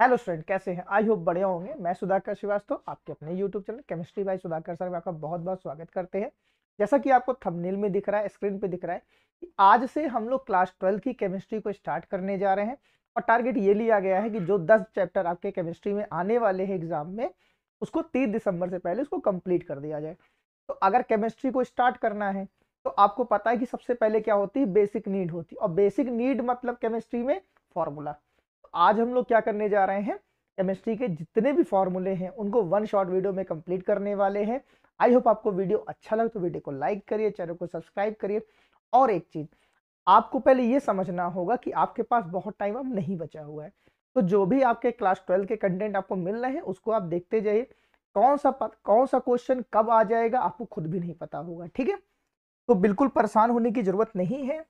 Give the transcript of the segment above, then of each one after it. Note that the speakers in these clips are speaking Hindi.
हेलो स्टूडेंट कैसे हैं आई होप बढ़िया होंगे मैं सुधाकर श्रीवास्तव आपके अपने YouTube channel chemistry by Sudhakar sir में आपका बहुत बहुत स्वागत करते हैं जैसा कि आपको थंबनेल में दिख रहा है स्क्रीन पे दिख रहा है कि आज से हम लोग क्लास ट्वेल्थ की केमिस्ट्री को स्टार्ट करने जा रहे हैं और टारगेट ये लिया गया है कि जो दस चैप्टर आपके केमिस्ट्री में आने वाले हैं एग्जाम में उसको तीस दिसंबर से पहले उसको कम्प्लीट कर दिया जाए तो अगर केमिस्ट्री को स्टार्ट करना है तो आपको पता है कि सबसे पहले क्या होती है बेसिक नीड होती है और बेसिक नीड मतलब केमिस्ट्री में फॉर्मूला आज हम लोग क्या करने जा रहे हैं केमिस्ट्री के जितने भी फॉर्मूले हैं उनको वन शॉर्ट वीडियो में कंप्लीट करने वाले हैं आई होप आपको वीडियो अच्छा लगे तो वीडियो को लाइक करिए चैनल को सब्सक्राइब करिए और एक चीज़ आपको पहले ये समझना होगा कि आपके पास बहुत टाइम अब नहीं बचा हुआ है तो जो भी आपके क्लास ट्वेल्व के कंटेंट आपको मिल रहे हैं उसको आप देखते जाइए कौन सा कौन सा क्वेश्चन कब आ जाएगा आपको खुद भी नहीं पता होगा ठीक है तो बिल्कुल परेशान होने की ज़रूरत नहीं है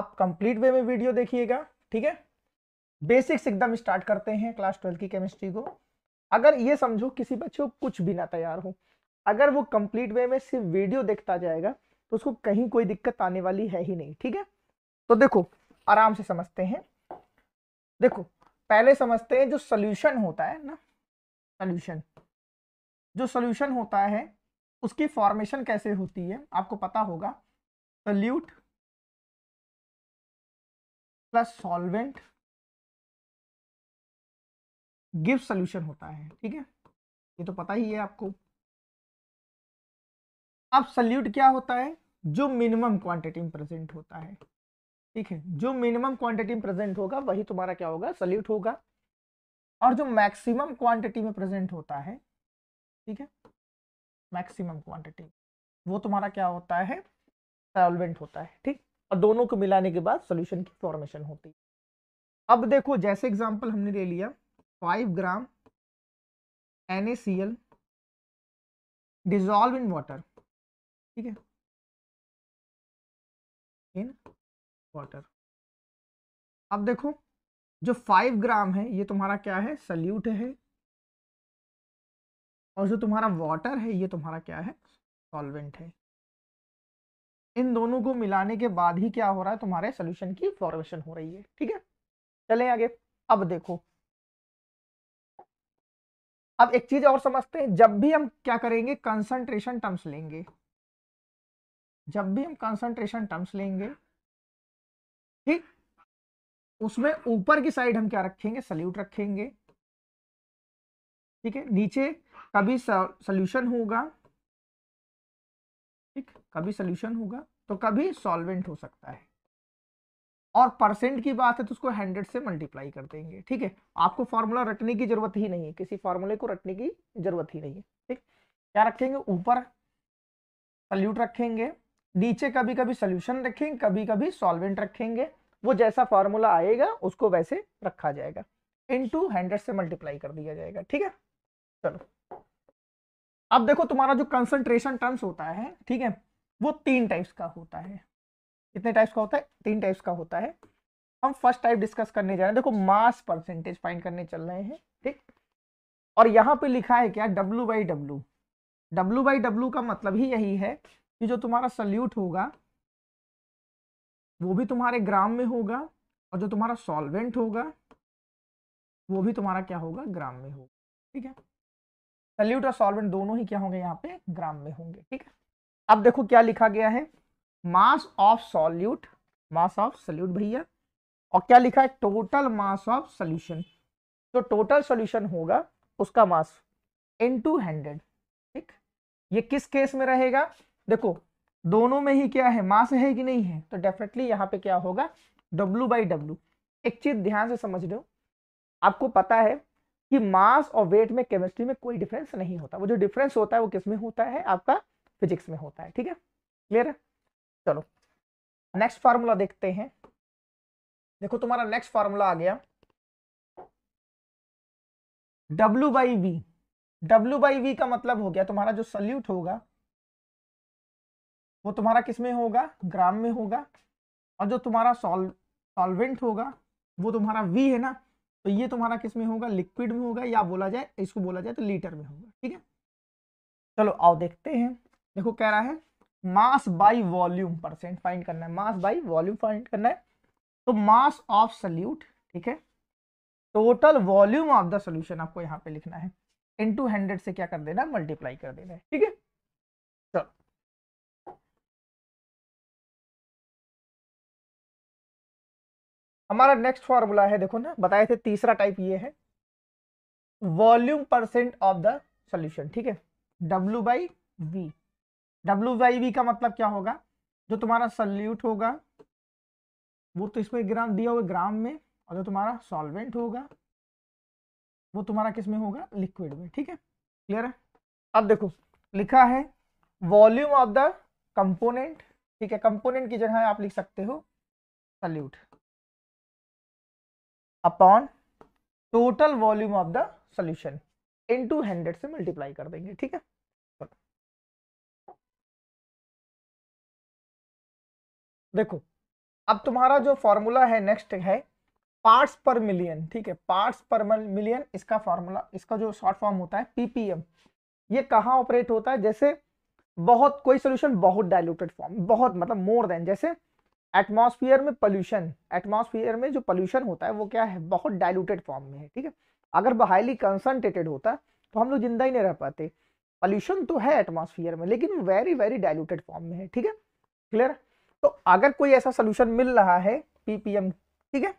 आप कंप्लीट वे में वीडियो देखिएगा ठीक है बेसिक्स एकदम स्टार्ट करते हैं क्लास ट्वेल्थ की केमिस्ट्री को अगर ये समझो किसी बच्चे को कुछ भी ना तैयार हो अगर वो कंप्लीट वे में सिर्फ वीडियो देखता जाएगा तो उसको कहीं कोई दिक्कत आने वाली है ही नहीं ठीक है तो देखो आराम से समझते हैं देखो पहले समझते हैं जो सोल्यूशन होता है ना सोल्यूशन जो सोल्यूशन होता है उसकी फॉर्मेशन कैसे होती है आपको पता होगा solute plus solvent give solution होता है ठीक है ये तो पता ही है आपको अब सल्यूट क्या होता है जो मिनिमम क्वांटिटी में प्रेजेंट होता है ठीक है जो मिनिमम क्वांटिटी में प्रेजेंट होगा वही तुम्हारा क्या होगा सल्यूट होगा और जो मैक्सिमम क्वांटिटी में प्रेजेंट होता है ठीक है मैक्सिमम क्वांटिटी वो तुम्हारा क्या होता है सॉल्वेंट होता है ठीक और दोनों को मिलाने के बाद सोल्यूशन की फॉर्मेशन होती है अब देखो जैसे एग्जाम्पल हमने ले लिया 5 सी NaCl dissolve in water ठीक है इन वाटर अब देखो जो फाइव ग्राम है ये तुम्हारा क्या है सल्यूट है और जो तुम्हारा वाटर है ये तुम्हारा क्या है सॉल्वेंट है इन दोनों को मिलाने के बाद ही क्या हो रहा है तुम्हारे सोल्यूशन की फॉर्मेशन हो रही है ठीक है चले आगे अब देखो अब एक चीज और समझते हैं जब भी हम क्या करेंगे कंसंट्रेशन टर्म्स लेंगे जब भी हम कंसंट्रेशन टर्म्स लेंगे ठीक उसमें ऊपर की साइड हम क्या रखेंगे सल्यूट रखेंगे ठीक है नीचे कभी सोल्यूशन होगा ठीक कभी सोल्यूशन होगा तो कभी सॉल्वेंट हो सकता है और परसेंट की बात है तो उसको हंड्रेड से मल्टीप्लाई कर देंगे ठीक है आपको फॉर्मूला रटने की जरूरत ही नहीं है किसी फॉर्मूले को रटने की जरूरत ही नहीं है ठीक क्या रखेंगे ऊपर सल्यूट रखेंगे नीचे कभी कभी सोल्यूशन रखेंगे कभी कभी सॉल्वेंट रखेंगे वो जैसा फॉर्मूला आएगा उसको वैसे रखा जाएगा इन हंड्रेड से मल्टीप्लाई कर दिया जाएगा ठीक है चलो अब देखो तुम्हारा जो कंसंट्रेशन टर्म्स होता है ठीक है वो तीन टाइप्स का होता है कितने टाइप्स का होता है तीन टाइप्स का होता है हम फर्स्ट टाइप डिस्कस करने जा रहे हैं देखो मास परसेंटेज फाइंड करने चल रहे हैं ठीक और यहाँ पे लिखा है क्या W by W W by W का मतलब ही यही है कि जो तुम्हारा सल्यूट होगा वो भी तुम्हारे ग्राम में होगा और जो तुम्हारा सॉल्वेंट होगा वो भी तुम्हारा क्या होगा ग्राम में होगा ठीक है सल्यूट और सॉल्वेंट दोनों ही क्या होंगे यहाँ पे ग्राम में होंगे ठीक है अब देखो क्या लिखा गया है mass of solute mass of solute भैया और क्या लिखा है टोटल मास ऑफ सॉल्यूशन जो तो टोटल सॉल्यूशन होगा उसका मास इन टू हंड्रेड ठीक ये किस केस में रहेगा देखो दोनों में ही क्या है मास है कि नहीं है तो डेफिनेटली यहाँ पे क्या होगा डब्लू बाई डब्लू एक चीज ध्यान से समझ लो आपको पता है कि मास और वेट में केमिस्ट्री में कोई डिफरेंस नहीं होता वो जो डिफरेंस होता है वो किस में होता है आपका फिजिक्स में होता है ठीक है क्लियर है चलो नेक्स्ट फार्मूला देखते हैं देखो तुम्हारा नेक्स्ट फार्मूला आ गया W by V W by V का मतलब हो गया तुम्हारा जो सल्यूट होगा वो तुम्हारा किस में होगा ग्राम में होगा और जो तुम्हारा सॉल सॉल्वेंट होगा वो तुम्हारा वी है ना तो ये तुम्हारा किस में होगा लिक्विड में होगा या बोला जाए इसको बोला जाए तो लीटर में होगा ठीक है चलो आओ देखते हैं देखो कह रहा है mass by volume percent find करना है मास बाय वॉल्यूम फाइंड करना है तो मास ऑफ सल्यूट ठीक है total volume of the solution आपको यहां पे लिखना है टू हंड्रेड से क्या कर देना मल्टीप्लाई कर देना है ठीक है चलो हमारा नेक्स्ट फॉर्मूला है देखो ना बताए थे तीसरा टाइप ये है volume percent of the solution ठीक है W by V W Y V का मतलब क्या होगा जो तुम्हारा सल्यूट होगा वो तो इसमें ग्राम दिया हुआ ग्राम में और जो तुम्हारा सॉल्वेंट होगा वो तुम्हारा किस में होगा लिक्विड में ठीक है क्लियर है अब देखो लिखा है वॉल्यूम ऑफ द कंपोनेंट ठीक है कंपोनेंट की जगह आप लिख सकते हो solute upon total volume of the solution into hundred से मल्टीप्लाई कर देंगे ठीक है देखो अब तुम्हारा जो फॉर्मूला है नेक्स्ट है पार्ट्स पर मिलियन ठीक है पार्ट्स पर मिलियन इसका फॉर्मूला इसका जो शॉर्ट फॉर्म होता है पीपीएम ये कहाँ ऑपरेट होता है जैसे बहुत कोई सोल्यूशन बहुत डायलूटेड फॉर्म बहुत मतलब मोर देन जैसे एटमोसफियर में पोल्यूशन एटमोसफियर में जो पोल्यूशन होता है वो क्या है बहुत डायलूटेड फॉर्म में है ठीक है अगर वो हाईली कंसनट्रेटेड होता तो हम लोग जिंदा ही नहीं रह पाते पॉल्यूशन तो है एटमॉस्फेयर में लेकिन वेरी वेरी डायलूटेड फॉर्म में है ठीक है क्लियर तो अगर कोई ऐसा सोल्यूशन मिल रहा है पीपीएम ठीक है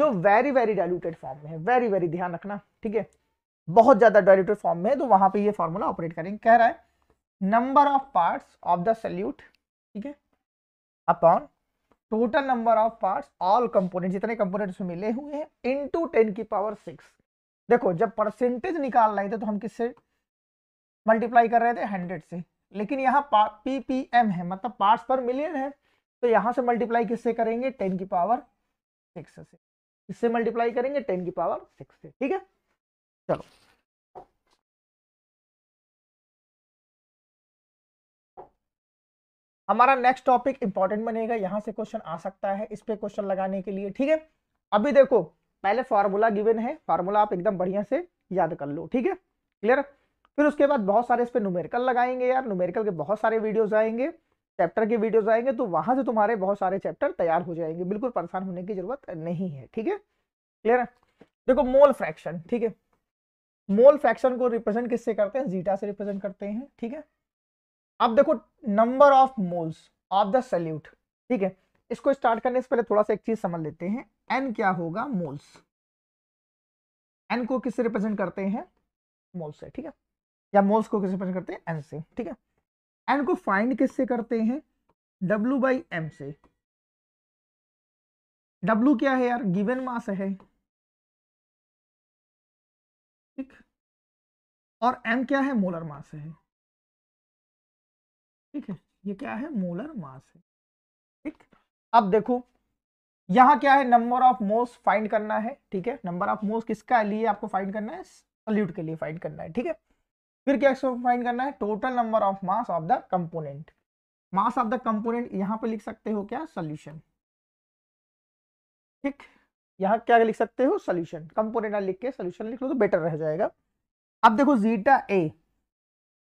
जो वेरी वेरी डायलूटेड फॉर्म में है वेरी वेरी ध्यान रखना ठीक है बहुत ज्यादा डायलूटेड फॉर्म में है तो वहां पे ये फॉर्मूला ऑपरेट करेंगे कह रहा है number of parts of the solute ठीक है upon total number of parts all component जितने कंपोनेंट्स मिले हुए हैं टू टेन की पावर सिक्स देखो जब परसेंटेज निकाल रहे थे तो हम किससे मल्टीप्लाई कर रहे थे हंड्रेड से लेकिन यहाँ पीपीएम है मतलब पार्ट्स पर मिलियन है तो यहां से मल्टीप्लाई किससे करेंगे टेन की पावर सिक्स से इससे मल्टीप्लाई करेंगे टेन की पावर सिक्स से ठीक है चलो हमारा नेक्स्ट टॉपिक इंपॉर्टेंट बनेगा यहां से क्वेश्चन आ सकता है इस पे क्वेश्चन लगाने के लिए ठीक है अभी देखो पहले फार्मूला गिवन है फार्मूला आप एकदम बढ़िया से याद कर लो ठीक है क्लियर फिर उसके बाद बहुत सारे इस पे न्यूमेरिकल लगाएंगे यार न्यूमेरिकल के बहुत सारे वीडियोस आएंगे चैप्टर के वीडियोस आएंगे तो वहां से तुम्हारे बहुत सारे चैप्टर तैयार हो जाएंगे बिल्कुल परेशान होने की जरूरत नहीं है ठीक है क्लियर है देखो मोल फ्रैक्शन ठीक है मोल फ्रैक्शन को रिप्रेजेंट किससे करते हैं जीटा से रिप्रेजेंट करते हैं ठीक है अब देखो number of moles of the solute ठीक है इसको स्टार्ट करने से पहले थोड़ा सा एक चीज समझ लेते हैं एन क्या होगा मोल्स एन को किससे रिप्रेजेंट करते हैं मोल से ठीक है या मोल्स को किससे रिप्रेजेंट करते हैं एन से ठीक है एन को फाइंड किससे करते हैं डब्ल्यू बाई एम से डब्ल्यू क्या है यार गिवन मास है ठीक और एम क्या है मोलर मास है ठीक है ये क्या है मोलर मास है ठीक अब देखो यहां क्या है नंबर ऑफ मोस फाइंड करना है ठीक है नंबर ऑफ मोस किसका लिए आपको फाइंड करना है सॉल्यूट के लिए फाइंड करना है ठीक है फिर क्या इसको फाइंड करना है total number of mass of the component mass of the component यहाँ पे लिख सकते हो क्या सोल्यूशन ठीक यहाँ क्या लिख सकते हो सोल्यूशन कंपोनेंट लिख के सोल्यूशन लिख लो तो बेटर रह जाएगा अब देखो जीटा ए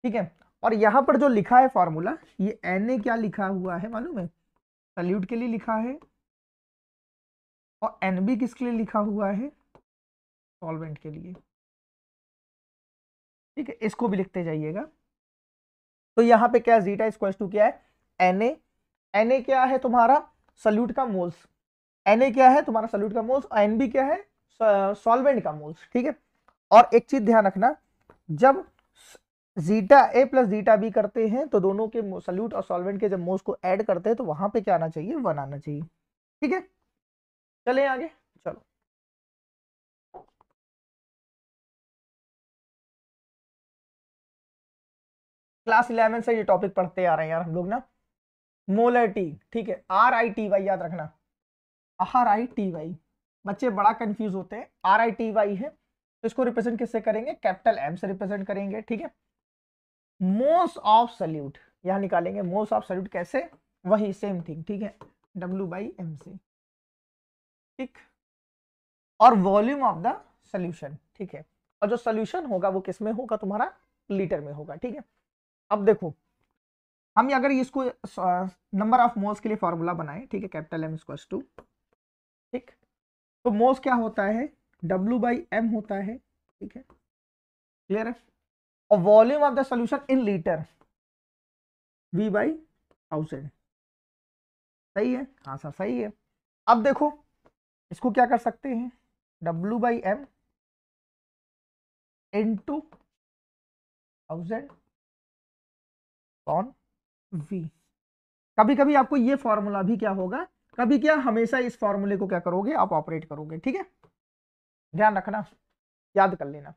ठीक है और यहाँ पर जो लिखा है फॉर्मूला ये एन ए क्या लिखा हुआ है मालूम है सल्यूट के लिए लिखा है और एन बी किसके लिए लिखा हुआ है सॉल्वेंट के लिए ठीक है इसको भी लिखते जाइएगा तो यहां पे क्या जीटा इसको टू क्या है एन ए एन ए क्या है तुम्हारा सल्यूट का मोल्स एन ए क्या है तुम्हारा सल्यूट का मोल्स एन बी क्या है सॉल्वेंट का मोल्स ठीक है और एक चीज ध्यान रखना जब zeta A plus zeta B करते हैं तो दोनों के सल्यूट और सॉल्वेंट के जब मोल्स को ऐड करते हैं तो वहां पे क्या आना चाहिए वन आना चाहिए ठीक है चले आगे चलो क्लास इलेवन से ये टॉपिक पढ़ते आ रहे हैं यार हम लोग ना मोलरटी ठीक है आर आई टी वाई याद रखना आर आई टी वाई बच्चे बड़ा कंफ्यूज होते हैं आर आई टी वाई है तो इसको रिप्रेजेंट किससे करेंगे कैपिटल एम से रिप्रेजेंट करेंगे ठीक है मोस ऑफ सल्यूट यहाँ निकालेंगे मोस ऑफ सल्यूट कैसे वही सेम थिंग ठीक है डब्ल्यू बाई एम से ठीक और वॉल्यूम ऑफ द सोल्यूशन ठीक है और जो सोल्यूशन होगा वो किसमें होगा तुम्हारा लीटर में होगा ठीक है अब देखो हम अगर इसको नंबर ऑफ मोल्स के लिए फॉर्मूला बनाए ठीक है कैपिटल एम स्क्वास टू ठीक तो मोल्स क्या होता है डब्ल्यू बाई एम होता है ठीक है क्लियर है और volume of the solution in litre V by thousand सही है हाँ सर सही है अब देखो इसको क्या कर सकते हैं W by M into thousand upon V कभी कभी आपको ये फॉर्मूला भी क्या होगा कभी क्या हमेशा इस फॉर्मूले को क्या करोगे आप ऑपरेट करोगे ठीक है ध्यान रखना याद कर लेना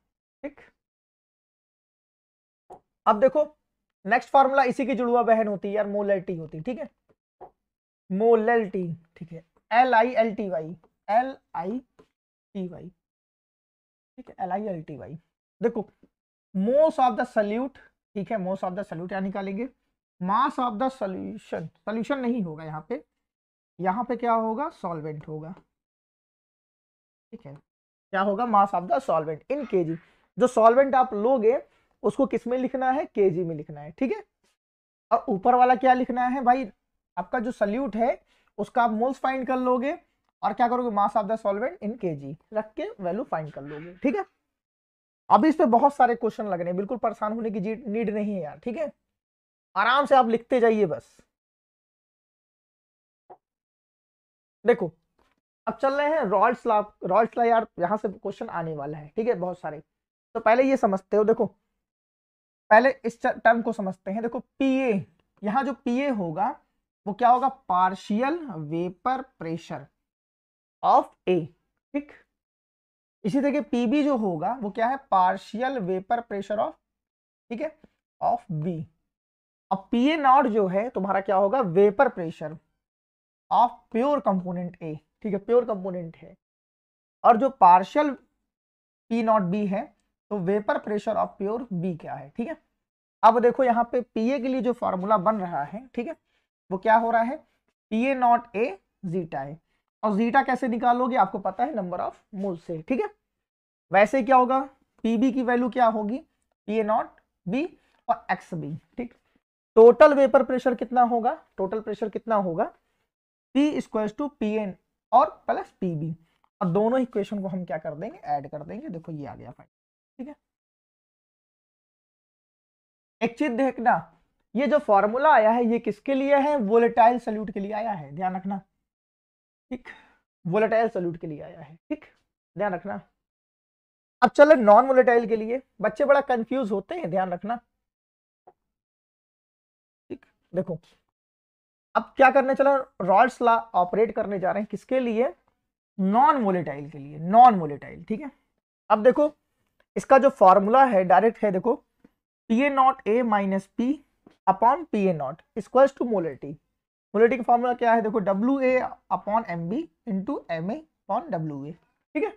ठीक अब देखो नेक्स्ट फॉर्मूला इसी की जुड़वा बहन होती है यार मोलैलिटी होती है ठीक है मोलैलिटी ठीक है L I L T Y L I T Y ठीक है L I L T Y देखो मोस्ट ऑफ द सल्यूट ठीक है मोस्ट ऑफ द सोल्यूट क्या निकालेंगे mass of the solution solution नहीं होगा यहाँ पे यहाँ पे क्या होगा सॉल्वेंट होगा ठीक है क्या होगा mass of the solvent in के जो सॉल्वेंट आप लोगे उसको किस में लिखना है के में लिखना है ठीक है और ऊपर वाला क्या लिखना है भाई आपका जो सल्यूट है उसका आप मोल्स फाइंड कर लोगे और क्या करोगे mass of the solvent in के रख के वैल्यू फाइंड कर लोगे ठीक है अभी इस पे बहुत सारे क्वेश्चन लग रहे हैं बिल्कुल परेशान होने की नीड नहीं है यार ठीक है आराम से आप लिखते जाइए बस देखो अब चल रहे हैं रॉयल्स लॉ रॉयल्स लॉ यार यहां से क्वेश्चन आने वाला है ठीक है बहुत सारे तो पहले ये समझते हो देखो पहले इस टर्म को समझते हैं देखो पी ए यहां जो पी ए होगा वो क्या होगा partial vapour pressure of A ठीक इसी तरह बी जो होगा वो क्या है पार्शियल वेपर प्रेशर ऑफ ठीक है ऑफ बी अब ए नॉट जो है तुम्हारा क्या होगा vapour pressure of pure component A ठीक है प्योर कंपोनेंट है और जो पार्शियल पी नॉट बी है तो vapour pressure of pure B क्या है ठीक है अब देखो यहाँ पे ए के लिए जो फॉर्मूला बन रहा है ठीक है वो क्या हो रहा है P A naught A zeta है और जीटा कैसे निकालोगे आपको पता है नंबर ऑफ मूल से ठीक है वैसे क्या होगा पीबी की वैल्यू क्या होगी पी ए नॉट बी और एक्स बी ठीक टोटल वेपर प्रेशर कितना होगा टोटल प्रेशर कितना होगा P square to P N और प्लस पी बी और दोनों ही क्वेश्चन को हम क्या कर देंगे ऐड कर देंगे देखो ये आ गया फाइन ठीक है एक चीज देखना ये जो फॉर्मूला आया है ये किसके लिए है वोलेटाइल सल्यूट के लिए आया है ध्यान रखना ठीक वोलेटाइल सोल्यूट के लिए आया है ठीक ध्यान रखना अब चलो नॉन वोलेटाइल के लिए बच्चे बड़ा कंफ्यूज होते हैं ध्यान रखना ठीक देखो अब क्या करने चलो रॉल्स ला ऑपरेट करने जा रहे हैं किसके लिए नॉन वोलेटाइल के लिए नॉन वोलेटाइल ठीक है अब देखो इसका जो फॉर्मूला है डायरेक्ट है देखो P A naught A minus P upon P A naught equals to molality molality formula क्या है देखो W A upon M B into M A upon W A ठीक है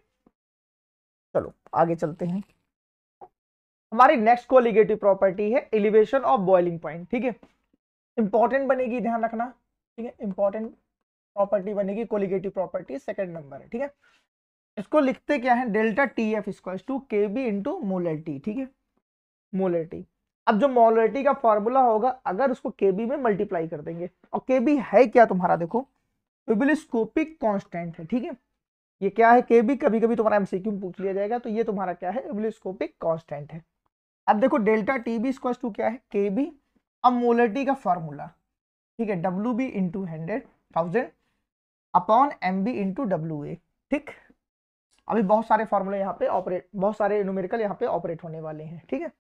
चलो आगे चलते हैं हमारी नेक्स्ट कोलिगेटिव प्रॉपर्टी है एलिवेशन ऑफ बॉइलिंग पॉइंट ठीक है इंपॉर्टेंट बनेगी ध्यान रखना ठीक है इंपॉर्टेंट प्रॉपर्टी बनेगी कोलिगेटिव प्रॉपर्टी सेकेंड नंबर है ठीक है इसको लिखते क्या है delta T F square to K B into molar T ठीक है मोलर टी अब जो मोलरिटी का फॉर्मूला होगा अगर उसको के बी में मल्टीप्लाई कर देंगे और के बी है क्या तुम्हारा देखो इबिलिस्कोपिक कॉन्स्टेंट है ठीक है ये क्या है के बी कभी कभी तुम्हारा एमसीक्यू पूछ लिया जाएगा तो ये तुम्हारा क्या है इबिलिस्कोपिक कॉन्स्टेंट है अब देखो डेल्टा टी बी स्क्वास टू क्या है के बी अब मोलरिटी का फॉर्मूला ठीक है W B into hundred thousand upon M B into W A ठीक अभी बहुत सारे फॉर्मूले यहाँ पे ऑपरेट बहुत सारे न्यूमेरिकल यहाँ पे ऑपरेट होने वाले हैं ठीक है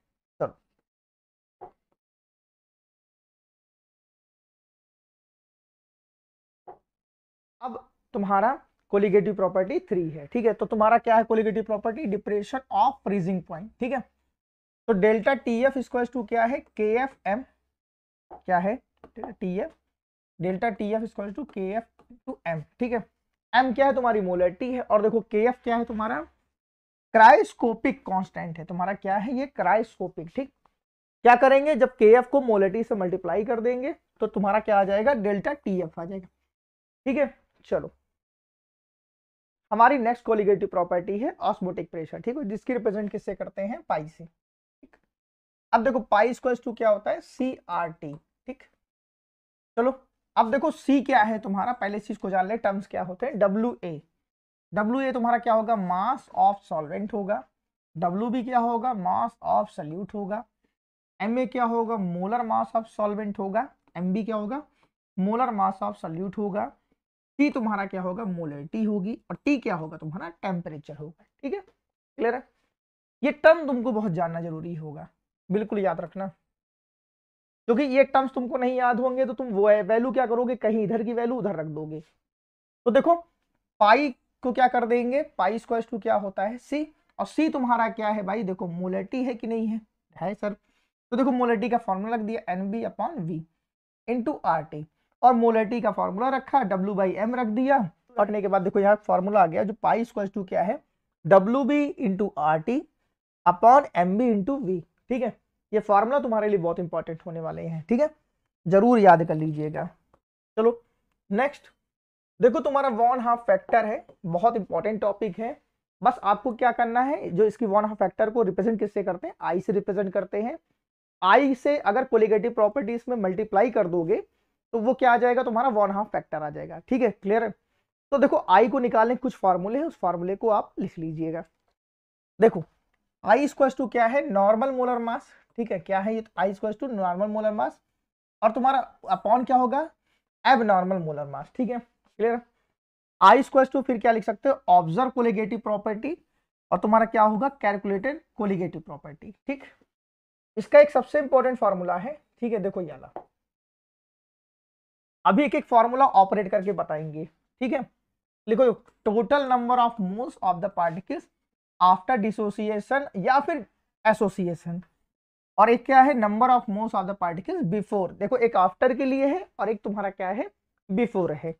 अब तुम्हारा कोलिगेटिव प्रॉपर्टी थ्री है ठीक है तो तुम्हारा क्या है colligative property depression of freezing point ठीक है तो delta T F square to क्या है के एफ एम क्या है T F delta T F square to K F to M ठीक है एम क्या है तुम्हारी मोलरिटी है और देखो के एफ क्या है तुम्हारा क्राइस्कोपिक कांस्टेंट है तुम्हारा क्या है ये क्राइस्कोपिक ठीक क्या करेंगे जब के एफ को मोलिटी से मल्टीप्लाई कर देंगे तो तुम्हारा क्या आ जाएगा डेल्टा टी एफ आ जाएगा ठीक है चलो हमारी नेक्स्ट कोलिगेटिव प्रॉपर्टी है ऑस्मोटिक प्रेशर ठीक है जिसकी रिप्रेजेंट किससे करते हैं पाई से ठीक अब देखो पाई इक्वल्स टू क्या होता है सी आर टी ठीक चलो अब देखो सी क्या है तुम्हारा पहले चीज को जान ले टर्म्स क्या होते हैं डब्ल्यू ए डब्ल्यू ए तुम्हारा क्या होगा मास ऑफ सॉल्वेंट होगा डब्ल्यू बी क्या होगा मास ऑफ सल्यूट होगा एम ए क्या होगा मोलर मास ऑफ सॉल्वेंट होगा एम बी क्या होगा मोलर मास ऑफ सल्यूट होगा टी तुम्हारा क्या होगा मोलरिटी होगी और टी क्या होगा तुम्हारा टेम्परेचर होगा ठीक है क्लियर है ये टर्म तुमको बहुत जानना जरूरी होगा बिल्कुल याद रखना क्योंकि ये टर्म्स तुमको नहीं याद होंगे तो तुम वो वैल्यू क्या करोगे कहीं इधर की वैल्यू उधर रख दोगे तो देखो पाई को क्या कर देंगे पाई स्क्वायर टू क्या होता है सी और सी तुम्हारा क्या है भाई देखो मोलिटी है कि नहीं है है सर तो देखो मोलिटी का फॉर्मूला लग दिया N B upon V into R T और मोलेटी का फॉर्मूला रखा डब्ल्यू बाई एम रख दिया रखने के बाद देखो यहाँ फॉर्मूला आ गया जो पाई स्क्वायर टू क्या है W B into R T upon M B into V ठीक है ये फॉर्मूला तुम्हारे लिए बहुत इंपॉर्टेंट होने वाले हैं ठीक है जरूर याद कर लीजिएगा चलो नेक्स्ट देखो तुम्हारा वन हाफ फैक्टर है बहुत इंपॉर्टेंट टॉपिक है बस आपको क्या करना है जो इसकी वन हाफ फैक्टर को रिप्रेजेंट किससे करते हैं आई से रिप्रेजेंट करते हैं आई से अगर कोलिगेटिव प्रॉपर्टी में मल्टीप्लाई कर दोगे तो वो क्या आ जाएगा तुम्हारा वन हाफ फैक्टर आ जाएगा ठीक है क्लियर है तो देखो आई को निकालने कुछ फार्मूले हैं उस फार्मूले को आप लिख लीजिएगा देखो आई स्क्वास टू क्या है नॉर्मल मोलर मास ठीक है क्या है ये आई स्क्वास टू नॉर्मल मोलर मास और तुम्हारा अपॉन क्या होगा एब नॉर्मल मोलर मास ठीक है क्लियर आई स्क्वास टू फिर क्या लिख सकते हो ऑब्जर्व कोलिगेटिव प्रॉपर्टी और तुम्हारा क्या होगा कैलकुलेटेड कोलिगेटिव प्रॉपर्टी ठीक इसका एक सबसे इंपॉर्टेंट फार्मूला है ठीक है देखो याला अभी एक एक फॉर्मूला ऑपरेट करके बताएंगे ठीक है लिखो total number of moles of the particles after dissociation या फिर एसोसिएशन और एक क्या है number of moles of the particles before देखो एक आफ्टर के लिए है और एक तुम्हारा क्या है बिफोर है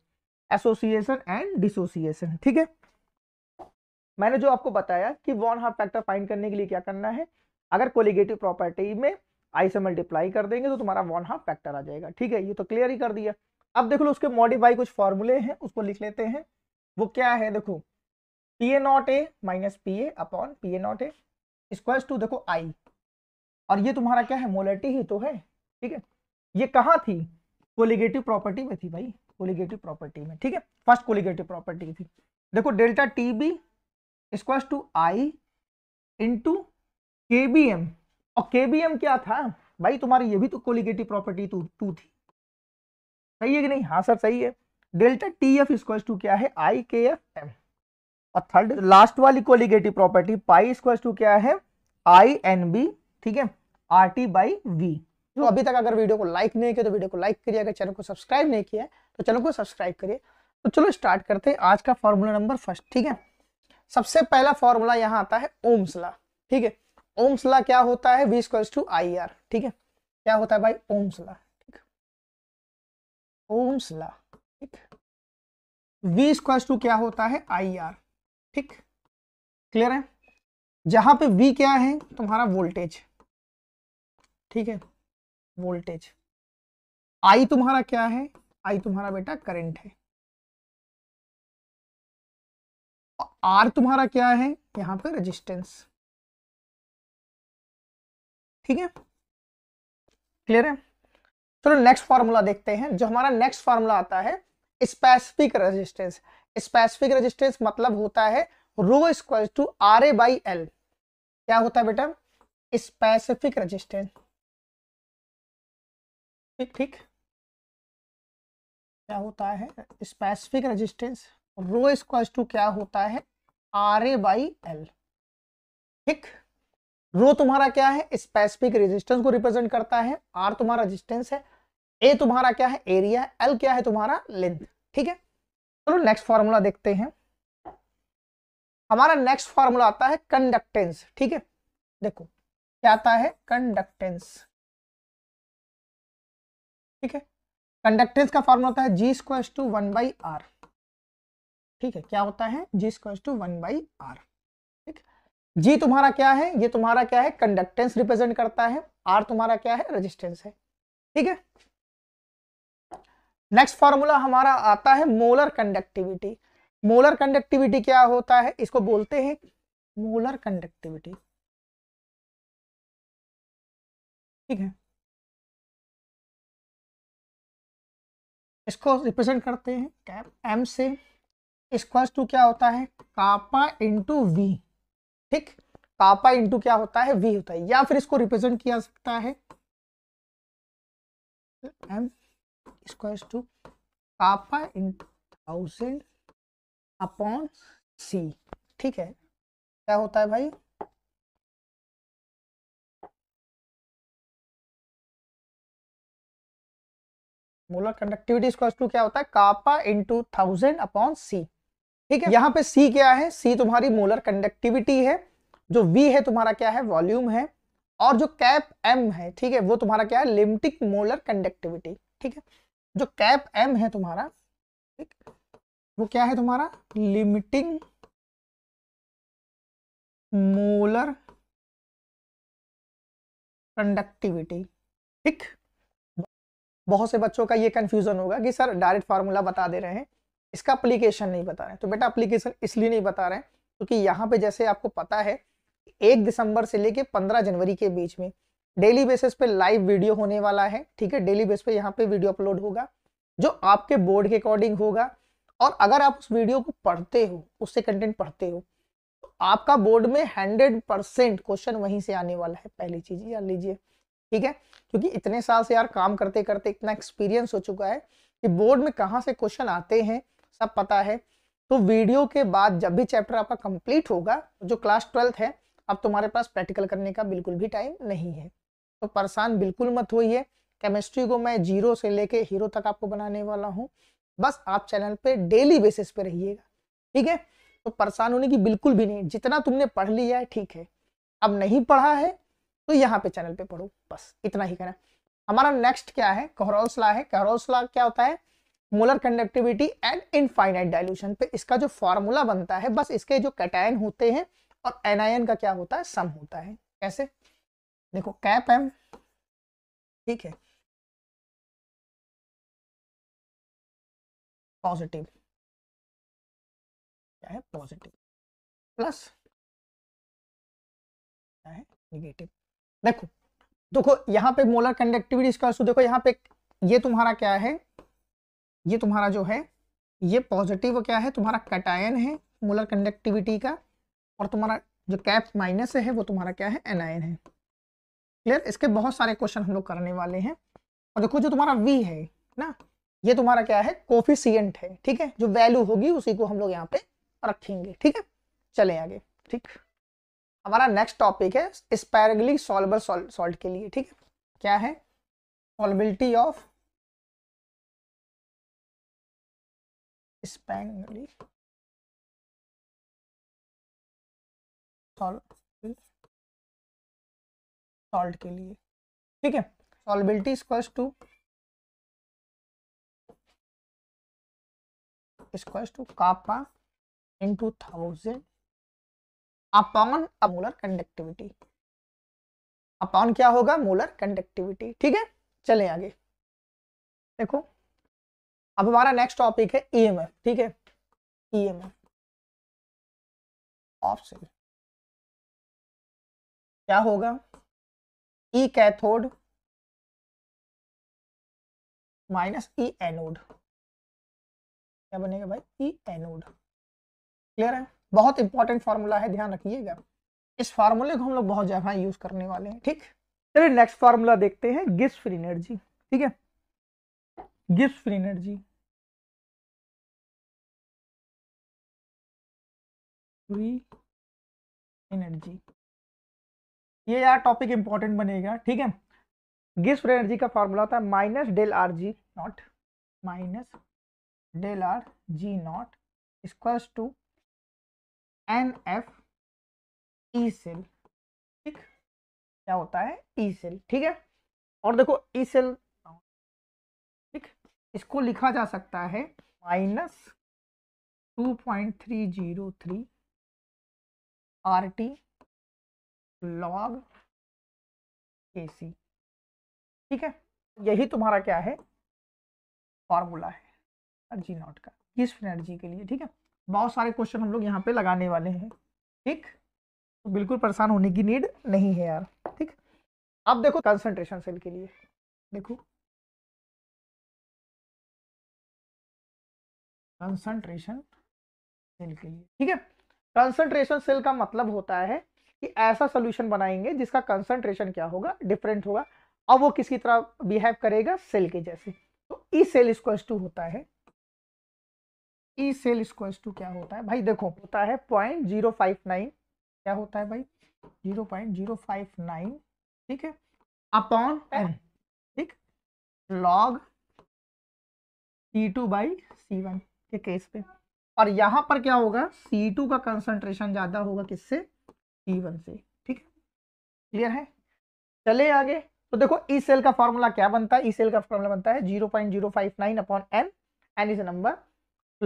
एसोसिएशन एंड डिसोसिएशन ठीक है मैंने जो आपको बताया कि वन हाफ फैक्टर फाइंड करने के लिए क्या करना है अगर कोलिगेटिव प्रॉपर्टी में आई से मल्टीप्लाई कर देंगे तो तुम्हारा वन हाफ फैक्टर आ जाएगा ठीक है ये तो क्लियर ही कर दिया अब देखो उसके मॉडिफाई कुछ फॉर्मूले हैं उसको लिख लेते हैं वो क्या है देखो P A naught A minus P A upon P A naught A स्क्वास टू देखो आई और ये तुम्हारा क्या है मोलिटी ही तो है ठीक है ये कहाँ थी कोलिगेटिव प्रॉपर्टी में थी भाई कोलिगेटिव प्रॉपर्टी में ठीक है फर्स्ट कोलिगेटिव प्रॉपर्टी थी देखो डेल्टा टी बी स्क्वास to I into K B M और के बी एम क्या था भाई तुम्हारी ये भी तो कोलिगेटिव प्रॉपर्टी टू थी सही है कि नहीं हाँ सर सही है delta T F square to क्या है आई के एफ एम और थर्ड लास्ट वाली colligative property pi square to क्या है आई एन बी ठीक है आर टी बाई वी तो अभी तक अगर वीडियो को लाइक नहीं किया तो वीडियो को लाइक करिए अगर चैनल को सब्सक्राइब नहीं किया तो चैनल को सब्सक्राइब करिए तो चलो स्टार्ट करते हैं आज का फॉर्मूला नंबर फर्स्ट ठीक है सबसे पहला फॉर्मूला यहाँ आता है ओम्स ला ठीक है ओम्स ला क्या होता है V square to I R ठीक है क्या होता है भाई ओम्स ला ओम्स ला ठीक वी स्क्वास टू क्या होता है आई आर ठीक क्लियर है जहां पे वी क्या है तुम्हारा वोल्टेज ठीक है वोल्टेज आई तुम्हारा क्या है आई तुम्हारा बेटा करंट है आर तुम्हारा क्या है यहां पे रेजिस्टेंस ठीक है क्लियर है चलो नेक्स्ट फार्मूला देखते हैं जो हमारा नेक्स्ट फार्मूला आता है स्पेसिफिक रेजिस्टेंस स्पेसिफिक रेजिस्टेंस मतलब होता है rho square to R A by L क्या होता है बेटा स्पेसिफिक रेजिस्टेंस ठीक ठीक क्या होता है specific resistance rho square to क्या होता है आर ए बाई एल ठीक रो तुम्हारा क्या है स्पेसिफिक रेजिस्टेंस को रिप्रेजेंट करता है आर तुम्हारा रेजिस्टेंस है ए तुम्हारा क्या है एरिया एल क्या है तुम्हारा लेंथ ठीक है चलो नेक्स्ट फॉर्मूला देखते हैं हमारा नेक्स्ट फॉर्मूला आता है कंडक्टेंस ठीक है देखो क्या आता है कंडक्टेंस ठीक है कंडक्टेंस का फॉर्मूला होता है जी स्क्वास टू वन बाई आर ठीक है क्या होता है जी स्क्वास टू वन बाई आर ठीक जी तुम्हारा क्या है ये तुम्हारा क्या है कंडक्टेंस रिप्रेजेंट करता है आर तुम्हारा क्या है रेजिस्टेंस है ठीक है नेक्स्ट फॉर्मूला हमारा आता है मोलर कंडक्टिविटी मोलर कंडक्टिविटी क्या होता है इसको बोलते हैं मोलर कंडक्टिविटी ठीक है इसको रिप्रेजेंट करते हैं कैप एम से स्क्वास टू क्या होता है कापा इंटू वी ठीक कापा इंटू क्या होता है वी होता है या फिर इसको रिप्रेजेंट किया सकता है M square to kappa in thousand upon C ठीक है क्या होता है भाई मोलर कंडक्टिविटी स्क्वायर टू क्या होता है kappa to thousand upon C ठीक है यहां पे सी क्या है सी तुम्हारी मोलर कंडक्टिविटी है जो वी है तुम्हारा क्या है वॉल्यूम है और जो कैप एम है ठीक है वो तुम्हारा क्या है लिम्टिक मोलर कंडक्टिविटी ठीक है जो कैप एम है तुम्हारा ठीक वो क्या है तुम्हारा लिमिटिंग मोलर कंडक्टिविटी ठीक बहुत से बच्चों का ये कंफ्यूजन होगा कि सर डायरेक्ट फार्मूला बता दे रहे हैं इसका अप्लीकेशन नहीं बता रहे हैं तो बेटा अप्लीकेशन इसलिए नहीं बता रहे क्योंकि तो यहाँ पे जैसे आपको पता है एक दिसंबर से लेके पंद्रह जनवरी के बीच में डेली बेसिस पे लाइव वीडियो होने वाला है ठीक है डेली बेस पे यहाँ पे वीडियो अपलोड होगा जो आपके बोर्ड के अकॉर्डिंग होगा और अगर आप उस वीडियो को पढ़ते हो उससे कंटेंट पढ़ते हो तो आपका बोर्ड में हंड्रेड परसेंट क्वेश्चन वहीं से आने वाला है पहली चीज जान लीजिए ठीक है क्योंकि इतने साल से यार काम करते करते इतना एक्सपीरियंस हो चुका है कि बोर्ड में कहाँ से क्वेश्चन आते हैं सब पता है तो वीडियो के बाद जब भी चैप्टर आपका कंप्लीट होगा जो क्लास ट्वेल्थ है अब तुम्हारे पास प्रैक्टिकल करने का बिल्कुल भी टाइम नहीं है तो परेशान बिल्कुल मत होइए केमिस्ट्री को मैं जीरो से लेके हीरो तक आपको बनाने वाला हूँ बस आप चैनल पे डेली बेसिस पे रहिएगा ठीक है तो परेशान होने की बिल्कुल भी नहीं जितना तुमने पढ़ लिया है ठीक है अब नहीं पढ़ा है तो यहाँ पे चैनल पे पढ़ो बस इतना ही करना हमारा नेक्स्ट क्या है कहरोल्स है कहरोल्स क्या होता है molar conductivity and infinite dilution पे इसका जो फॉर्मूला बनता है बस इसके जो कैटायन होते हैं और एनायन का क्या होता है सम होता है कैसे देखो कैप है ठीक है पॉजिटिव क्या है पॉजिटिव प्लस क्या है निगेटिव देखो देखो यहाँ पे मोलर कंडक्टिविटी इसका देखो यहाँ पे ये तुम्हारा क्या है ये तुम्हारा जो है ये पॉजिटिव क्या है तुम्हारा कटायन है मोलर कंडक्टिविटी का और तुम्हारा जो कैप माइनस है वो तुम्हारा क्या है एनायन है क्लियर इसके बहुत सारे क्वेश्चन हम लोग करने वाले हैं और देखो जो तुम्हारा वी है ना ये तुम्हारा क्या है कोफिशियंट है ठीक है जो वैल्यू होगी उसी को हम लोग यहाँ पे रखेंगे ठीक है चले आगे ठीक हमारा नेक्स्ट टॉपिक है स्पैरगली सॉल्वर सॉल्ट के लिए ठीक है क्या है सॉलबिलिटी ऑफ स्पैंगली सॉल्व सॉल्ट के लिए ठीक है सॉल्बिलिटी squash to squash to kappa into thousand upon molar conductivity upon क्या होगा मोलर कंडक्टिविटी ठीक है चले आगे देखो अब हमारा नेक्स्ट टॉपिक है ईएमएफ e ठीक है ईएमएफ e ऑप्शन क्या होगा E cathode minus E anode क्या बनेगा भाई ई एनोड क्लियर है बहुत इंपॉर्टेंट फार्मूला है ध्यान रखिएगा इस फॉर्मूले को हम लोग बहुत ज्यादा यूज करने वाले हैं ठीक चलिए नेक्स्ट फार्मूला देखते हैं गिब्स फ्री एनर्जी ठीक है Gibbs free energy free energy ये यार टॉपिक इंपॉर्टेंट बनेगा ठीक है गिस एनर्जी का फॉर्मूला होता है minus del R G naught minus del R G naught equals to N F E cell ठीक क्या होता है ई e सेल ठीक है और देखो ई e सेल ठीक इसको लिखा जा सकता है minus two point three zero three R T log K C ठीक है यही तुम्हारा क्या है फॉर्मूला है एनर्जी नॉट का किस एनर्जी के लिए ठीक है बहुत सारे क्वेश्चन हम लोग यहाँ पे लगाने वाले हैं ठीक तो बिल्कुल परेशान होने की नीड नहीं है यार ठीक अब देखो कंसंट्रेशन सेल के लिए देखो कंसंट्रेशन सेल के लिए ठीक है कंसंट्रेशन सेल का मतलब होता है कि ऐसा सोल्यूशन बनाएंगे जिसका कंसंट्रेशन क्या होगा डिफरेंट होगा अब वो किसकी तरह बिहेव करेगा सेल के जैसे तो ई सेल इक्वल्स टू होता है ई सेल इक्वल्स टू क्या होता है भाई देखो होता है पॉइंट जीरो फाइव नाइन क्या होता है भाई zero point zero five nine ठीक है अपॉन एन ठीक log C two by C one के केस पे और यहां पर क्या होगा सी टू का कंसंट्रेशन ज़्यादा होगा किससे सी वन से ठीक है क्लियर है चले आगे तो देखो ई e सेल का फॉर्मूला क्या बनता है ई e सेल का फॉर्मूला बनता है zero point zero five nine upon N N is number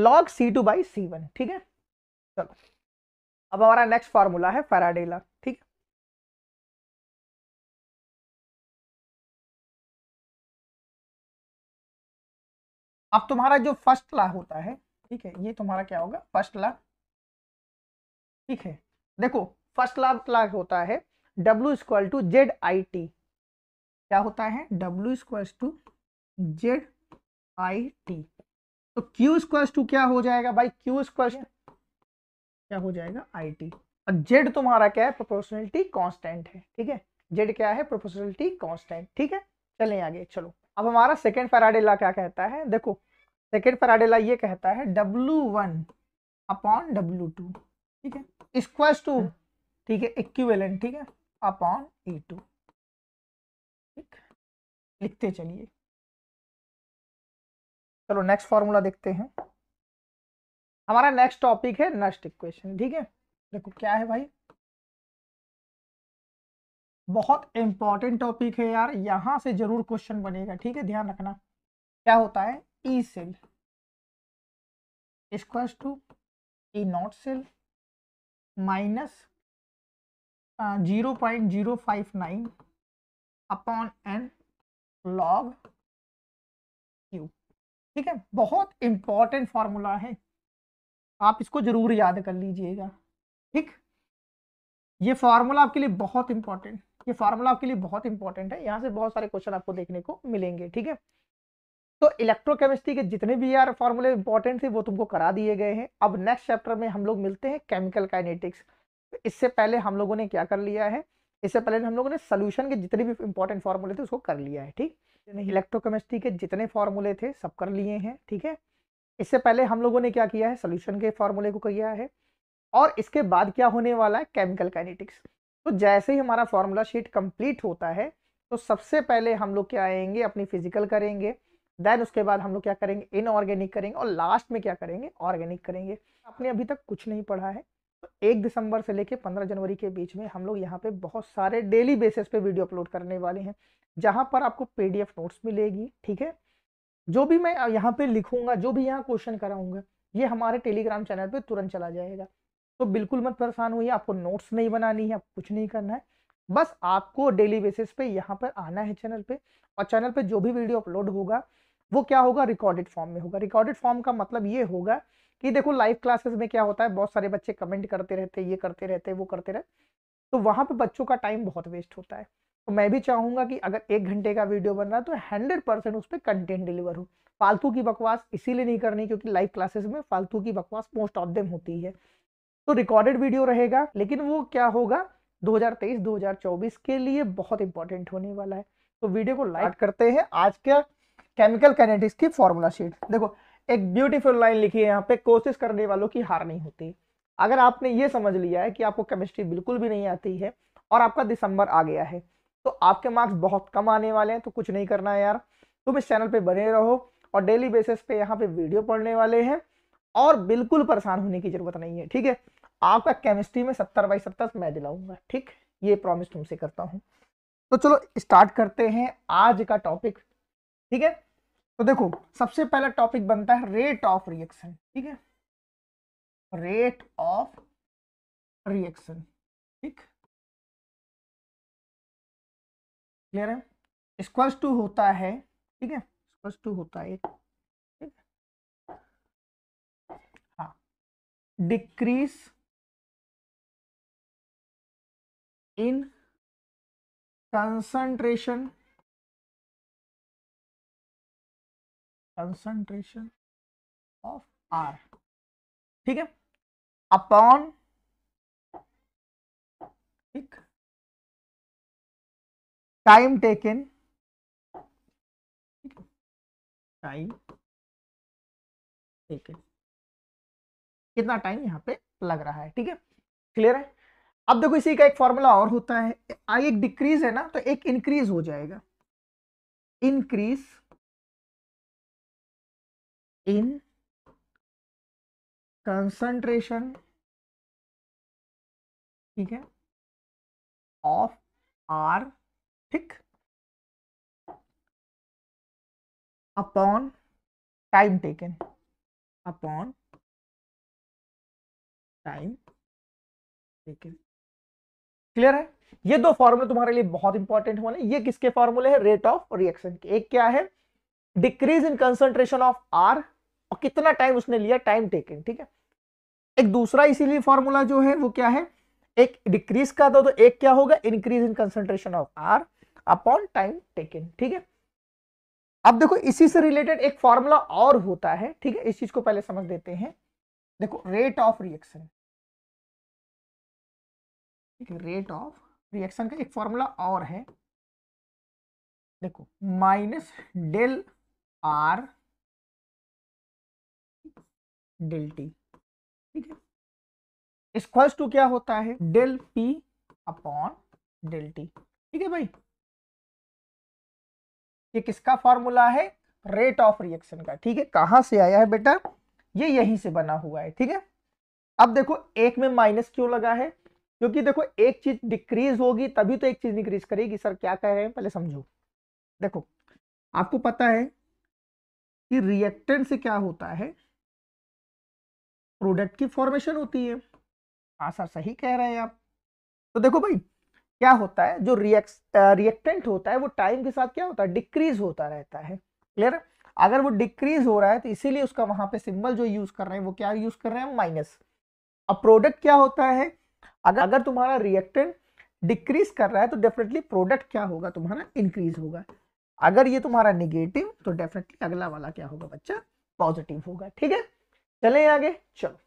log C two by C one ठीक है चलो अब हमारा नेक्स्ट फॉर्मूला है फेराडेला ठीक है अब तुम्हारा जो फर्स्ट लॉ होता है ठीक है ये तुम्हारा क्या होगा फर्स्ट लॉ ठीक है देखो फर्स्ट लॉ लाभ होता है W equal to Z I T क्या होता है W equal to Z I T तो क्यू स्क्वल टू क्या हो जाएगा भाई क्यू स्क्वल क्या हो जाएगा आई टी और जेड तुम्हारा क्या है प्रोपोर्शनलिटी कांस्टेंट है ठीक है जेड क्या है प्रोपोर्शनलिटी कांस्टेंट ठीक है चलें आगे चलो अब हमारा सेकेंड फराडेला क्या कहता है देखो सेकेंड फराडेला ये कहता है W one upon W two ठीक है इक्वल टू ठीक है इक्विवेलेंट ठीक है अपॉन ई टू ठीक लिखते चलिए चलो नेक्स्ट फॉर्मूला देखते हैं हमारा नेक्स्ट टॉपिक है नस्ट इक्वेशन ठीक है देखो क्या है भाई बहुत इंपॉर्टेंट टॉपिक है यार यहां से जरूर क्वेश्चन बनेगा ठीक है ध्यान रखना क्या होता है ई सेल स्क्वास to E naught cell minus zero point zero five nine upon N log Q ठीक है बहुत इंपॉर्टेंट फार्मूला है आप इसको जरूर याद कर लीजिएगा ठीक ये फार्मूला आपके लिए बहुत इंपॉर्टेंट ये फार्मूला आपके लिए बहुत इंपॉर्टेंट है यहाँ से बहुत सारे क्वेश्चन आपको देखने को मिलेंगे ठीक है तो इलेक्ट्रोकेमिस्ट्री के जितने भी यार फार्मूले इंपॉर्टेंट थे वो तुमको करा दिए गए हैं अब नेक्स्ट चैप्टर में हम लोग मिलते हैं केमिकल काइनेटिक्स तो इससे पहले हम लोगों ने क्या कर लिया है इससे पहले हम लोगों ने सोल्यूशन के जितने भी इंपॉर्टेंट फार्मूले थे उसको कर लिया है ठीक इलेक्ट्रोकेमिस्ट्री के जितने फार्मूले थे सब कर लिए हैं ठीक है इससे पहले हम लोगों ने क्या किया है सोल्यूशन के फार्मूले को किया है और इसके बाद क्या होने वाला है केमिकल काइनेटिक्स तो जैसे ही हमारा फार्मूला शीट कंप्लीट होता है तो सबसे पहले हम लोग क्या आएंगे अपनी फिजिकल करेंगे देन उसके बाद हम लोग क्या करेंगे इनऑर्गेनिक करेंगे और लास्ट में क्या करेंगे ऑर्गेनिक करेंगे आपने अभी तक कुछ नहीं पढ़ा है एक दिसंबर से लेके पंद्रह जनवरी के बीच में हम लोग यहाँ पे बहुत सारे डेली बेसिस पे वीडियो अपलोड करने वाले हैं जहाँ पर आपको पीडीएफ नोट्स मिलेगी ठीक है जो भी मैं यहाँ पे लिखूंगा जो भी यहाँ क्वेश्चन कराऊंगा ये हमारे टेलीग्राम चैनल पे तुरंत चला जाएगा तो बिल्कुल मत परेशान हुई आपको नोट्स नहीं बनानी है आपको कुछ नहीं करना है बस आपको डेली बेसिस पे यहाँ पर आना है चैनल पे और चैनल पे जो भी वीडियो अपलोड होगा वो क्या होगा रिकॉर्डेड फॉर्म में होगा रिकॉर्डेड फॉर्म का मतलब ये होगा कि देखो लाइव क्लासेस में क्या होता है बहुत सारे बच्चे कमेंट करते रहते ये करते रहते वो करते रहते तो वहाँ पे बच्चों का टाइम बहुत वेस्ट होता है तो मैं भी चाहूँगा कि अगर एक घंटे का वीडियो बन रहा है तो हंड्रेड परसेंट उस पर कंटेंट डिलीवर हो फालतू की बकवास इसीलिए नहीं करनी क्योंकि लाइव क्लासेस में फालतू की बकवास मोस्ट ऑफ देम होती है तो रिकॉर्डेड वीडियो रहेगा लेकिन वो क्या होगा 2023-2024 के लिए बहुत इंपॉर्टेंट होने वाला है तो वीडियो को लाइक करते हैं आज क्या केमिकल कैनेटिक्स की फॉर्मूला शीट देखो एक ब्यूटीफुल लाइन लिखी है यहाँ पे कोशिश करने वालों की हार नहीं होती अगर आपने ये समझ लिया है कि आपको केमिस्ट्री बिल्कुल भी नहीं आती है और आपका दिसंबर आ गया है तो आपके मार्क्स बहुत कम आने वाले हैं तो कुछ नहीं करना है यार तुम इस चैनल पे बने रहो और डेली बेसिस पे यहाँ पे वीडियो पढ़ने वाले हैं और बिल्कुल परेशान होने की जरूरत नहीं है ठीक है आपका केमिस्ट्री में सत्तर बाई सत्तर मैं दिलाऊंगा ठीक ये प्रॉमिस तुमसे करता हूँ तो चलो स्टार्ट करते हैं आज का टॉपिक ठीक है तो देखो सबसे पहला टॉपिक बनता है रेट ऑफ रिएक्शन ठीक है रेट ऑफ रिएक्शन ठीक क्लियर है स्क्वास टू होता है ठीक है स्क्वास टू होता है ठीक है हाँ decrease in concentration concentration of R ठीक है अपॉन ठीक टाइम टेकन टाइम टेकन कितना टाइम यहां पे लग रहा है ठीक है क्लियर है अब देखो इसी का एक फॉर्मूला और होता है आई एक डिक्रीज है ना तो एक इंक्रीज हो जाएगा इंक्रीज in concentration ठीक है ऑफ आर ठीक upon time taken upon time taken clear है ये दो फॉर्मूले तुम्हारे लिए बहुत इंपॉर्टेंट होने ये किसके फॉर्मूले हैं रेट ऑफ रिएक्शन के एक क्या है decrease in concentration of R और कितना टाइम उसने लिया टाइम टेकिंग ठीक है एक दूसरा इसीलिए फॉर्मूला जो है वो क्या है एक डिक्रीज का दो तो एक क्या होगा increase in concentration of R upon time taken ठीक है अब देखो इसी से रिलेटेड एक फॉर्मूला और होता है ठीक है इस चीज को पहले समझ देते हैं देखो रेट ऑफ रिएक्शन ठीक है रेट ऑफ रिएक्शन का एक फॉर्मूला और है देखो minus del R del T ठीक है इक्वल्स टू क्या होता है del P upon del T ठीक है भाई ये किसका फॉर्मूला है रेट ऑफ रिएक्शन का ठीक है कहां से आया है बेटा ये यहीं से बना हुआ है ठीक है अब देखो एक में माइनस क्यों लगा है क्योंकि देखो एक चीज डिक्रीज होगी तभी तो एक चीज डिक्रीज करेगी सर क्या कह रहे हैं पहले समझो देखो आपको पता है कि रिएक्टेंट से क्या होता है प्रोडक्ट की फॉर्मेशन होती है हाँ सर सही कह रहे हैं आप तो देखो भाई क्या होता है जो रिएक्स रिएक्टेंट होता है वो टाइम के साथ क्या होता है डिक्रीज होता रहता है क्लियर अगर वो डिक्रीज हो रहा है तो इसीलिए उसका वहां पे सिंबल जो यूज कर रहे हैं वो क्या यूज कर रहे हैं माइनस अब प्रोडक्ट क्या होता है अगर अगर तुम्हारा रिएक्टेंट डिक्रीज कर रहा है तो डेफिनेटली प्रोडक्ट क्या होगा तुम्हारा इंक्रीज होगा अगर ये तुम्हारा निगेटिव तो डेफिनेटली अगला वाला क्या होगा बच्चा पॉजिटिव होगा ठीक है चले आगे चलो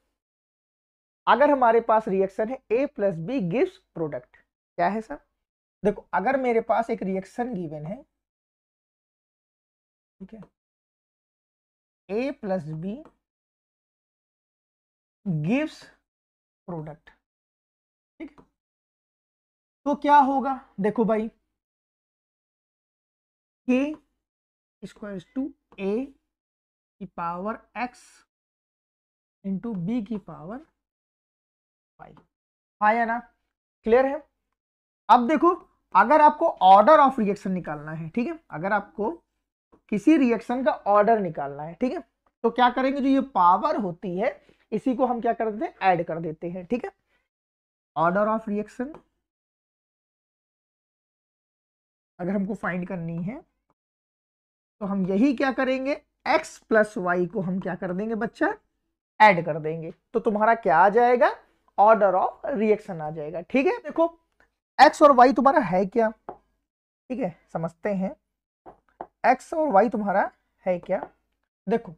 अगर हमारे पास रिएक्शन है A plus B gives product क्या है सर देखो अगर मेरे पास एक रिएक्शन गिवन है ठीक है A plus B gives product ठीक है तो क्या होगा देखो भाई के स्क्वायर टू ए की पावर एक्स इंटू बी की पावर फाइव हाँ या ना क्लियर है अब देखो अगर आपको ऑर्डर ऑफ रिएक्शन निकालना है ठीक है अगर आपको किसी रिएक्शन का ऑर्डर निकालना है ठीक है तो क्या करेंगे जो ये पावर होती है इसी को हम क्या कर देते हैं ऐड कर देते हैं ठीक है ऑर्डर ऑफ रिएक्शन अगर हमको फाइंड करनी है तो हम यही क्या करेंगे एक्स प्लस वाई को हम क्या कर देंगे बच्चा ऐड कर देंगे तो तुम्हारा क्या आ जाएगा ऑर्डर ऑफ रिएक्शन आ जाएगा ठीक है देखो एक्स और वाई तुम्हारा है क्या ठीक है समझते हैं एक्स और वाई तुम्हारा है क्या देखो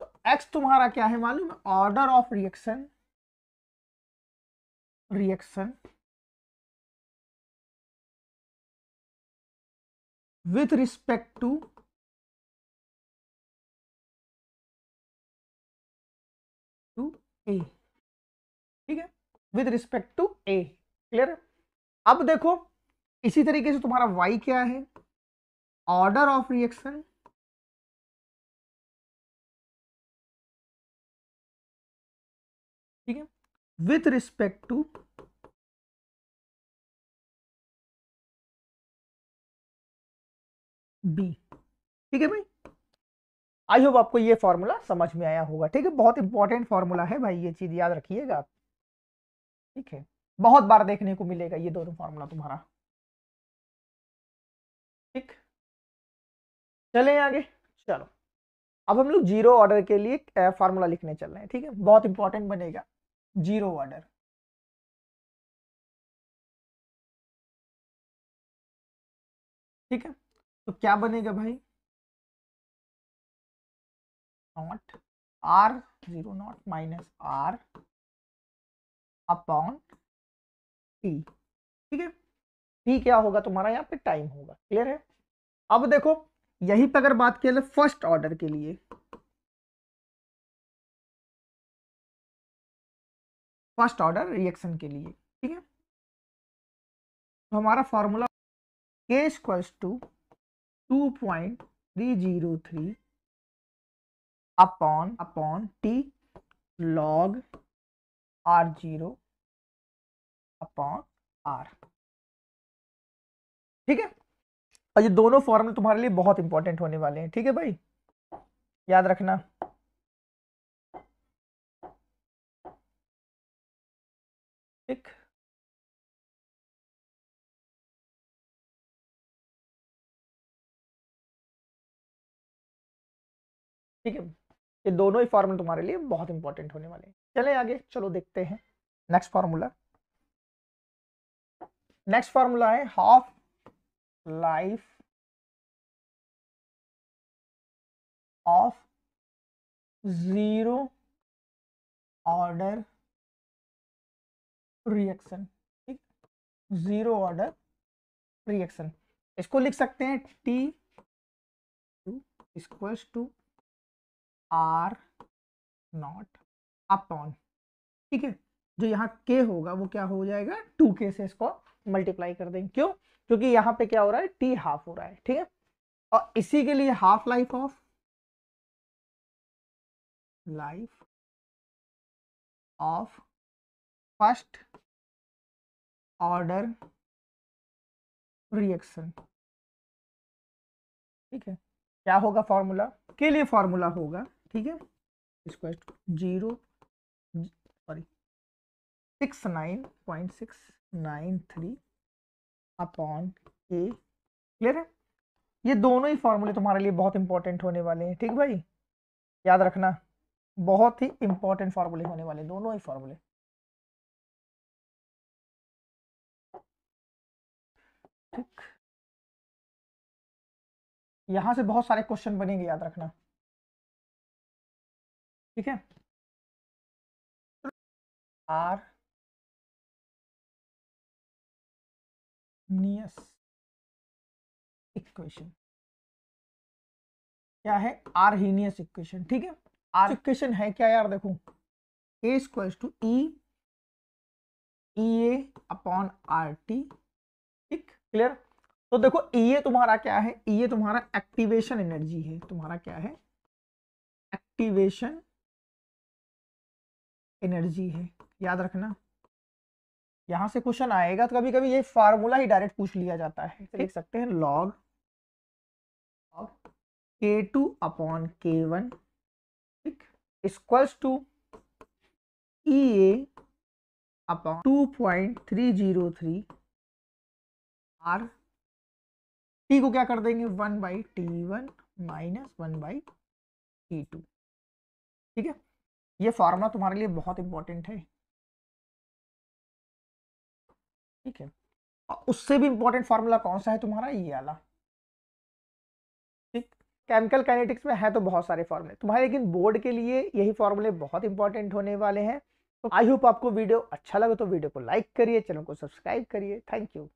तो एक्स तुम्हारा क्या है मालूम order of reaction reaction with respect to A ठीक है with respect to A clear अब देखो इसी तरीके से तुम्हारा वाई क्या है ऑर्डर ऑफ रिएक्शन ठीक है विथ रिस्पेक्ट टू बी ठीक है भाई आई होप आपको ये फॉर्मूला समझ में आया होगा ठीक है बहुत इंपॉर्टेंट फॉर्मूला है भाई ये चीज़ याद रखिएगा आप ठीक है बहुत बार देखने को मिलेगा ये दोनों फॉर्मूला तुम्हारा ठीक चले आगे चलो अब हम लोग जीरो ऑर्डर के लिए फार्मूला लिखने चल रहे हैं ठीक है बहुत इंपॉर्टेंट बनेगा जीरो ऑर्डर ठीक है तो क्या बनेगा भाई naught r 0 naught minus r upon T ठीक है टी क्या होगा तुम्हारा यहाँ पे टाइम होगा क्लियर है अब देखो यही पर अगर बात किया फर्स्ट ऑर्डर के लिए फर्स्ट ऑर्डर रिएक्शन के लिए ठीक है तो हमारा formula K equals to two point three zero three upon upon T log R zero upon R ठीक है और ये दोनों फॉर्मूले तुम्हारे लिए बहुत इंपॉर्टेंट होने वाले हैं ठीक है भाई याद रखना एक ठीक है ये दोनों ही फॉर्मूले तुम्हारे लिए बहुत इंपॉर्टेंट होने वाले हैं चले आगे चलो देखते हैं नेक्स्ट फॉर्मूला नेक्स्ट फॉर्मूला है half life of zero order reaction ठीक जीरो ऑर्डर रिएक्शन इसको लिख सकते हैं T two equals to R naught upon ठीक है जो यहाँ के होगा वो क्या हो जाएगा टू के से इसको मल्टीप्लाई कर देंगे क्यों क्योंकि यहाँ पे क्या हो रहा है टी हाफ हो रहा है ठीक है और इसी के लिए half life of life of first order reaction ठीक है क्या होगा फॉर्मूला के लिए फॉर्मूला होगा ठीक है square zero sorry six nine point six nine three upon A clear है ये दोनों ही फॉर्मूले तुम्हारे लिए बहुत इंपॉर्टेंट होने वाले हैं ठीक भाई याद रखना बहुत ही इंपॉर्टेंट फॉर्मूले होने वाले दोनों ही फॉर्मूले ठीक यहां से बहुत सारे क्वेश्चन बनेंगे याद रखना ठीक है आर नियस इक्वेशन क्या है आर हीनियस इक्वेशन ठीक है आर इक्वेशन है क्या यार देखो ए स्क्वेस to E E A upon R T ठीक क्लियर तो देखो ई e ए तुम्हारा क्या है ई e ए तुम्हारा एक्टिवेशन एनर्जी है तुम्हारा क्या है एक्टिवेशन एनर्जी है याद रखना यहां से क्वेश्चन आएगा तो कभी कभी ये फार्मूला ही डायरेक्ट पूछ लिया जाता है देख सकते हैं log K two upon K one ठीक equals to E A upon two point three zero three R T को क्या कर देंगे one by T one minus one by T two ठीक है ये फार्मूला तुम्हारे लिए बहुत इंपॉर्टेंट है ठीक है उससे भी इंपॉर्टेंट फॉर्मूला कौन सा है तुम्हारा ये वाला ठीक केमिकल काइनेटिक्स में है तो बहुत सारे फार्मूले तुम्हारे लेकिन बोर्ड के लिए यही फार्मूले बहुत इंपॉर्टेंट होने वाले हैं तो आई होप आपको वीडियो अच्छा लगे तो वीडियो को लाइक करिए चैनल को सब्सक्राइब करिए थैंक यू